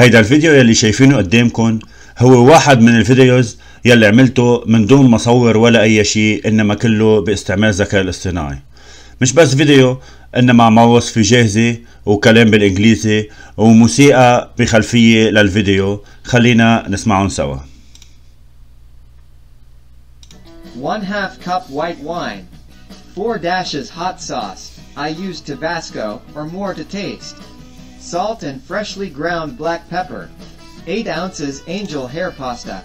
هيدا الفيديو يلي شايفينه قدامكم هو واحد من الفيديوز يلي عملته من دون ما اصور ولا اي شيء انما كله باستعمال الذكاء الاصطناعي مش بس فيديو انما مع وصفة جاهزة وكلام بالانجليزي وموسيقى بخلفية للفيديو خلينا نسمعهم سوا 1 half cup white wine 4 dashes hot sauce I use Tabasco or more to taste salt and freshly ground black pepper, 8 ounces angel hair pasta.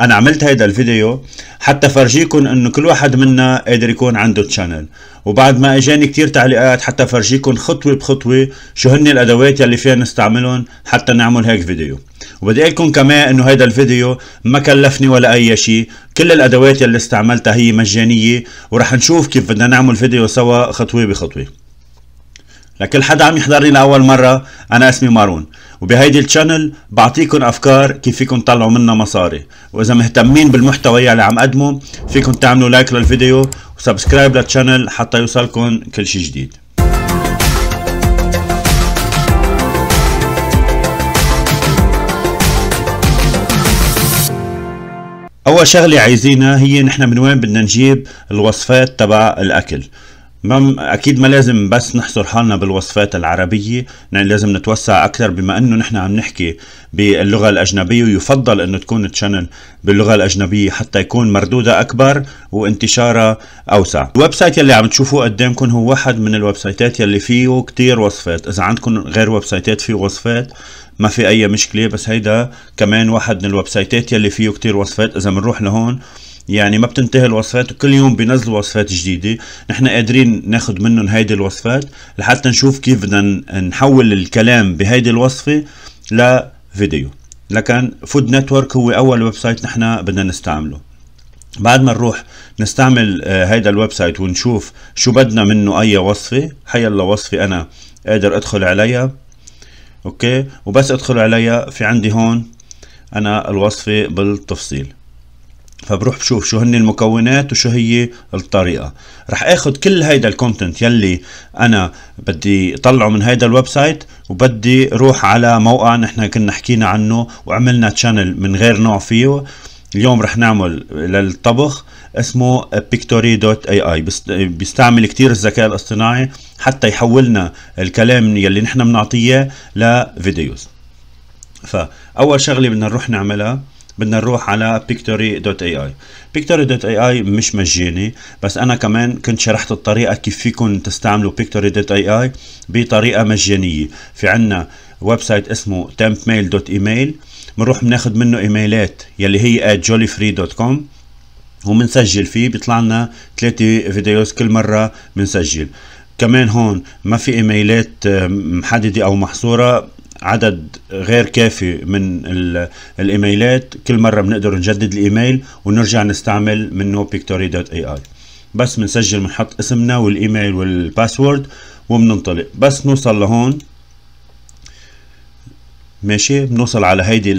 أنا عملت هيدا الفيديو حتى فرجيكم إنه كل واحد منا قادر يكون عنده تشانل وبعد ما اجاني كتير تعليقات حتى فرجيكم خطوة بخطوة شو هن الأدوات يلي فينا نستعملهم حتى نعمل هيك فيديو وبدي اقول لكم كمان انه هيدا الفيديو ما كلفني ولا اي شيء كل الادوات يلي استعملتها هي مجانية ورح نشوف كيف بدنا نعمل فيديو سوا خطوة بخطوة لكل حدا عم يحضرني لأول مرة أنا اسمي مارون وبهيدي الشانل بعطيكم أفكار كيف فيكم تطلعوا منا مصاري وإذا مهتمين بالمحتوى اللي عم قدمه فيكم تعملوا لايك للفيديو وسبسكرايب للشانل حتى يوصلكم كل شي جديد اول شغله عايزينها هي نحن من وين بدنا نجيب الوصفات تبع الاكل ما اكيد ما لازم بس نحصر حالنا بالوصفات العربيه لازم نتوسع اكثر بما انه نحن عم نحكي باللغه الاجنبيه ويفضل انه تكون تشانل باللغه الاجنبيه حتى يكون مردودها اكبر وانتشارها اوسع الويب سايت يلي عم تشوفوه قدامكم هو واحد من الويب سايتات يلي فيه كتير وصفات اذا عندكم غير ويب سايتات فيه وصفات ما في اي مشكله بس هيدا كمان واحد من الويب سايتات يلي فيه كتير وصفات اذا بنروح لهون يعني ما بتنتهي الوصفات وكل يوم بينزلوا وصفات جديده نحن قادرين ناخد منهم هيدي الوصفات لحتى نشوف كيف بدنا نحول الكلام بهيدي الوصفه لفيديو لكن فود نتورك هو اول ويب سايت نحن بدنا نستعمله بعد ما نروح نستعمل آه، هيدا الويب سايت ونشوف شو بدنا منه اي وصفه الله وصفه انا قادر ادخل عليها اوكي وبس ادخل عليها في عندي هون انا الوصفه بالتفصيل فبروح بشوف شو هن المكونات وشو هي الطريقة رح اخد كل هيدا الكونتنت يلي انا بدي طلعه من هيدا الويب سايت وبدي روح على موقع نحن كنا حكينا عنه وعملنا تشانل من غير نوع فيه اليوم رح نعمل للطبخ اسمه بيكتوري دوت اي اي بيستعمل كتير الذكاء الاصطناعي حتى يحولنا الكلام يلي نحن بنعطيه لفيديوز فاول شغله بدنا نروح نعملها بدنا نروح على بيكتوري دوت اي اي بيكتوري دوت اي اي مش مجاني بس انا كمان كنت شرحت الطريقه كيف فيكم تستعملوا بيكتوري دوت اي اي بطريقه مجانيه في عنا ويب سايت اسمه ميل دوت ايميل بنروح بناخذ منه ايميلات يلي هي @jollyfree.com ومنسجل فيه بيطلع لنا ثلاثة فيديوز كل مرة بنسجل كمان هون ما في ايميلات محددة او محصورة عدد غير كافي من الايميلات كل مره بنقدر نجدد الايميل ونرجع نستعمل من بيكتوري دوت اي اي بس بنسجل بنحط اسمنا والايميل والباسورد وبننطلق بس نوصل لهون ماشي بنوصل على هيدي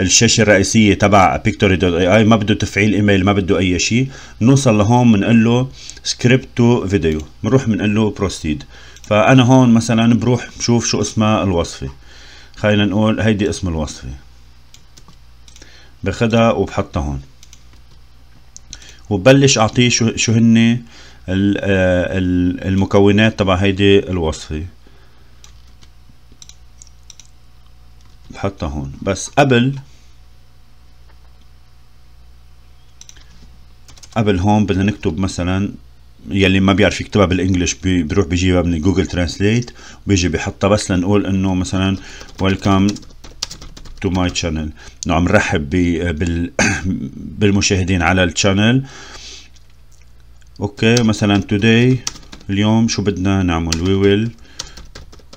الشاشه الرئيسيه تبع بيكتوري دوت اي اي ما بده تفعيل ايميل ما بده اي شيء بنوصل لهون بنقول له سكريبت تو فيديو بنروح بنقول له بروسيد فانا هون مثلا بروح بشوف شو اسمها الوصفه خلينا نقول هيدي اسم الوصفه باخدها وبحطها هون وببلش اعطيه شو شو هن آه المكونات تبع هيدي الوصفه بحطها هون بس قبل قبل هون بدنا نكتب مثلا يلي ما بيعرف يكتبها بالانجلش بي بيروح بيجيبها من جوجل ترانسليت وبيجي بيحطها بس لنقول انه مثلا ويلكم تو ماي تشانل انه عم رحب بال بالمشاهدين على التشانل اوكي مثلا توداي اليوم شو بدنا نعمل وي ويل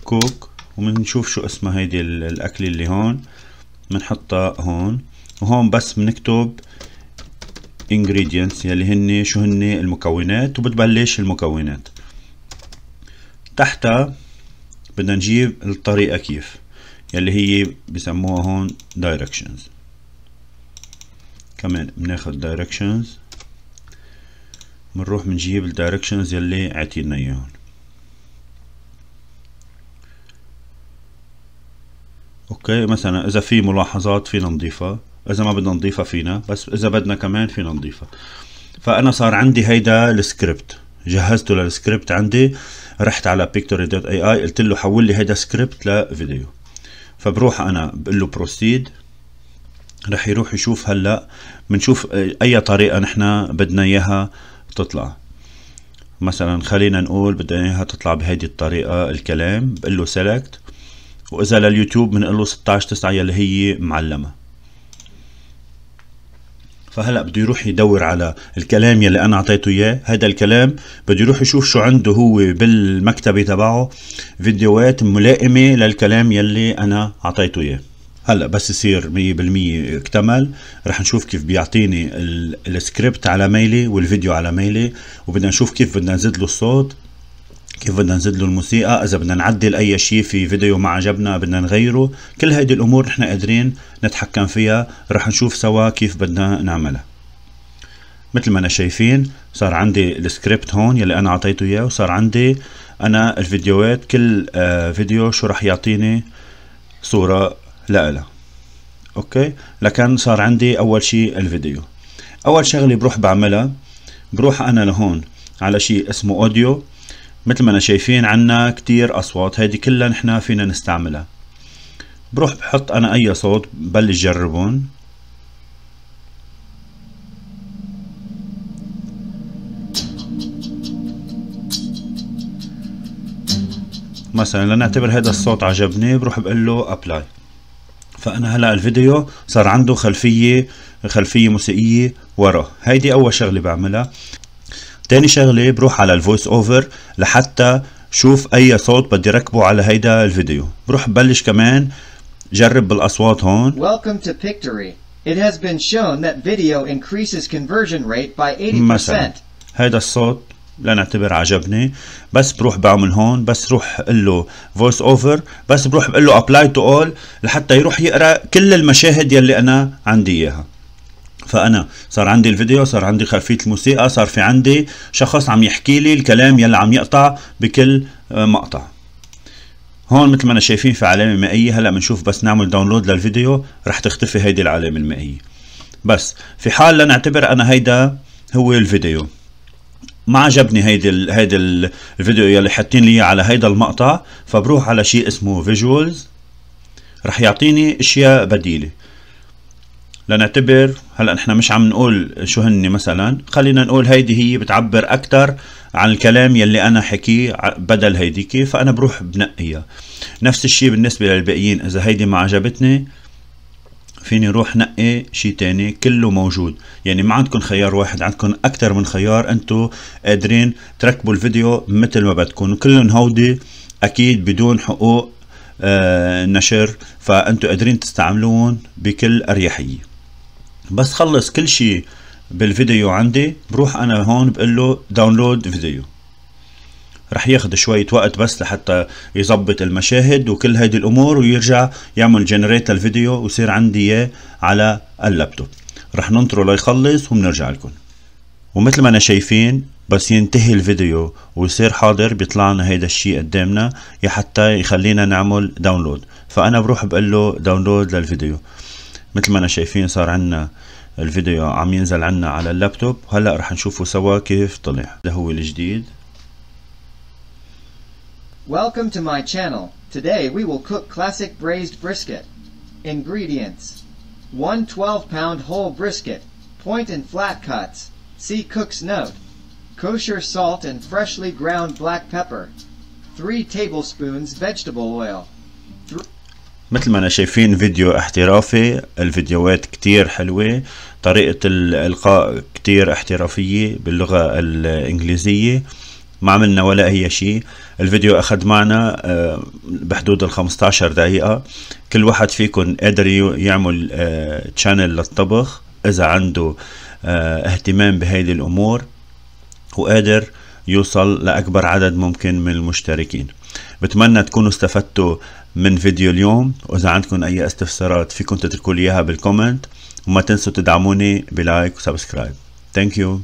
كوك وبنشوف شو اسمها هيدي الاكله اللي هون بنحطها هون وهون بس بنكتب ingredients يلي هن شو هن المكونات وبتبلش المكونات تحتها بدنا نجيب الطريقة كيف يلي هي بسموها هون directions كمان بناخد directions بنروح بنجيب الدايركشنز يلي عطينا اياهم اوكي مثلا اذا في ملاحظات فينا نضيفها اذا ما بدنا نضيفها فينا بس اذا بدنا كمان فينا نضيفها فانا صار عندي هيدا السكريبت جهزته للسكريبت عندي رحت على بيكتوري دوت اي اي قلت له حول لي هيدا سكريبت لفيديو فبروح انا بقول له بروسيد رح يروح يشوف هلا بنشوف اي طريقه نحن بدنا اياها تطلع مثلا خلينا نقول بدنا اياها تطلع بهيدي الطريقه الكلام بقول له سيلكت واذا لليوتيوب بنقول له 16 9 يلي هي معلمه فهلا بده يروح يدور على الكلام يلي انا اعطيته اياه هذا الكلام بده يروح يشوف شو عنده هو بالمكتبه تبعه فيديوهات ملائمه للكلام يلي انا اعطيته اياه هلا بس يصير 100% اكتمل رح نشوف كيف بيعطيني السكريبت على ميلي والفيديو على ميلي وبدنا نشوف كيف بدنا نزيد له الصوت كيف بدنا نزيد له الموسيقى اذا بدنا نعدل اي شيء في فيديو ما عجبنا بدنا نغيره كل هيدي الامور نحن قادرين نتحكم فيها رح نشوف سوا كيف بدنا نعملها مثل ما انا شايفين صار عندي السكريبت هون يلي انا اعطيته اياه وصار عندي انا الفيديوهات كل آه، فيديو شو رح يعطيني صورة لها اوكي لكن صار عندي اول شيء الفيديو اول شغله بروح بعملها بروح انا لهون على شيء اسمه اوديو مثل ما أنا شايفين عنا كتير أصوات هيدي كلها نحنا فينا نستعملها بروح بحط أنا أي صوت بلش جربون مثلا لنعتبر هذا الصوت عجبني بروح بقول له ابلاي فانا هلا الفيديو صار عنده خلفيه خلفيه موسيقيه وراه هيدي اول شغله بعملها تاني شغله بروح على الفويس اوفر لحتى شوف اي صوت بدي ركبه على هيدا الفيديو بروح ببلش كمان جرب بالاصوات هون Welcome to Pictory. It has been shown that video increases conversion rate by 80%. مثلا هيدا الصوت لنعتبر عجبني بس بروح بعمل هون بس روح قل له فويس اوفر بس بروح بقول له ابلاي تو اول لحتى يروح يقرا كل المشاهد يلي انا عندي اياها فانا صار عندي الفيديو صار عندي خلفيه الموسيقى صار في عندي شخص عم يحكي لي الكلام يلي عم يقطع بكل آه، مقطع هون مثل ما انا شايفين في علامه مائيه هلا بنشوف بس نعمل داونلود للفيديو رح تختفي هيدي العلامه المائيه بس في حال لنعتبر انا هيدا هو الفيديو ما عجبني هيدي ال هيدي الفيديو يلي حاطين لي على هيدا المقطع فبروح على شيء اسمه فيجوالز رح يعطيني اشياء بديله لنعتبر هلا نحن مش عم نقول شو هن مثلا خلينا نقول هيدي هي بتعبر اكثر عن الكلام يلي انا حكيه بدل هيديك فانا بروح بنقيها نفس الشيء بالنسبه للباقيين اذا هيدي ما عجبتني فيني روح نقي شيء تاني كله موجود يعني ما عندكم خيار واحد عندكم اكثر من خيار انتم قادرين تركبوا الفيديو مثل ما بدكم كلهم هودي اكيد بدون حقوق آه نشر فانتم قادرين تستعملون بكل اريحيه بس خلص كل شيء بالفيديو عندي بروح انا هون بقول له داونلود فيديو رح ياخد شوية وقت بس لحتى يظبط المشاهد وكل هيدي الامور ويرجع يعمل جنريت للفيديو ويصير عندي اياه على اللابتوب رح ننطره ليخلص وبنرجع لكم ومثل ما انا شايفين بس ينتهي الفيديو ويصير حاضر بيطلع لنا هيدا الشيء قدامنا حتى يخلينا نعمل داونلود فانا بروح بقول له داونلود للفيديو مثل ما انا شايفين صار عنا الفيديو عم ينزل عنا على اللابتوب هلا رح نشوفه سوا كيف طلع هذا هو الجديد Welcome to my channel. Today we will cook classic braised brisket. Ingredients 1 12 pound whole brisket, point and flat cuts. See cook's note. Kosher salt and freshly ground black pepper. 3 tablespoons vegetable oil. Three مثل ما أنا شايفين فيديو احترافي الفيديوهات كتير حلوة طريقة الإلقاء كتير احترافية باللغة الإنجليزية ما عملنا ولا أي شيء الفيديو أخذ معنا آه، بحدود ال 15 دقيقة كل واحد فيكم قادر يعمل تشانل آه، للطبخ إذا عنده آه، اهتمام بهيدي الأمور وقادر يوصل لأكبر عدد ممكن من المشتركين بتمنى تكونوا استفدتوا من فيديو اليوم واذا عندكم اي استفسارات فيكم تتركوا لي اياها بالكومنت وما تنسوا تدعموني بلايك وسبسكرايب ثانك يو